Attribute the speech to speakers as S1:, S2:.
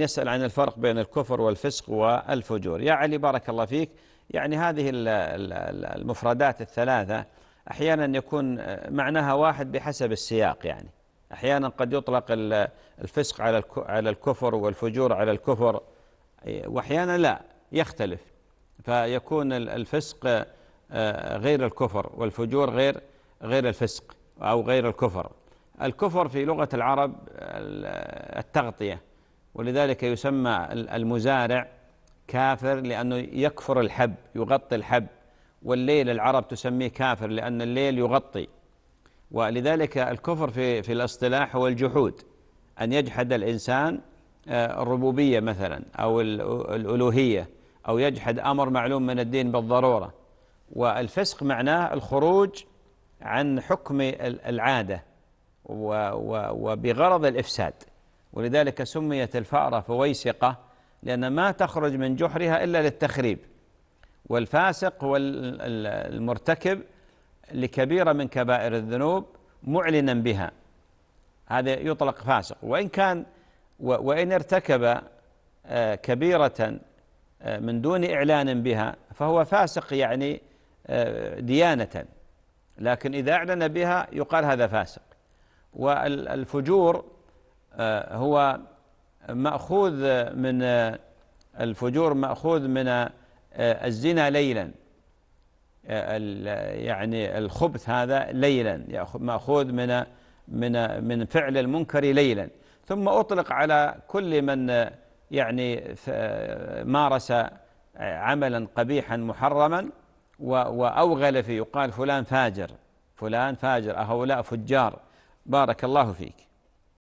S1: يسأل عن الفرق بين الكفر والفسق والفجور يا علي بارك الله فيك يعني هذه المفردات الثلاثة أحيانا يكون معناها واحد بحسب السياق يعني أحيانا قد يطلق الفسق على على الكفر والفجور على الكفر وأحيانا لا يختلف فيكون الفسق آه، غير الكفر والفجور غير غير الفسق أو غير الكفر الكفر في لغة العرب التغطية ولذلك يسمى المزارع كافر لأنه يكفر الحب يغطي الحب والليل العرب تسميه كافر لأن الليل يغطي ولذلك الكفر في في الاصطلاح هو الجحود أن يجحد الإنسان آه، الربوبية مثلا أو الألوهية أو يجحد أمر معلوم من الدين بالضرورة والفسق معناه الخروج عن حكم العادة وبغرض الإفساد ولذلك سميت الفأرة فويسقة لأن ما تخرج من جحرها إلا للتخريب والفاسق هو المرتكب لكبيرة من كبائر الذنوب معلنا بها هذا يطلق فاسق وإن كان وإن ارتكب آه، كبيرة آه، من دون إعلان بها فهو فاسق يعني آه، ديانة لكن إذا أعلن بها يقال هذا فاسق والفجور آه، هو مأخوذ من آه، الفجور مأخوذ من آه، الزنا ليلا يعني الخبث هذا ليلا مأخوذ من من من فعل المنكر ليلا ثم أطلق على كل من يعني مارس عملا قبيحا محرما وأوغل فيه يقال فلان فاجر فلان فاجر هؤلاء فجار بارك الله فيك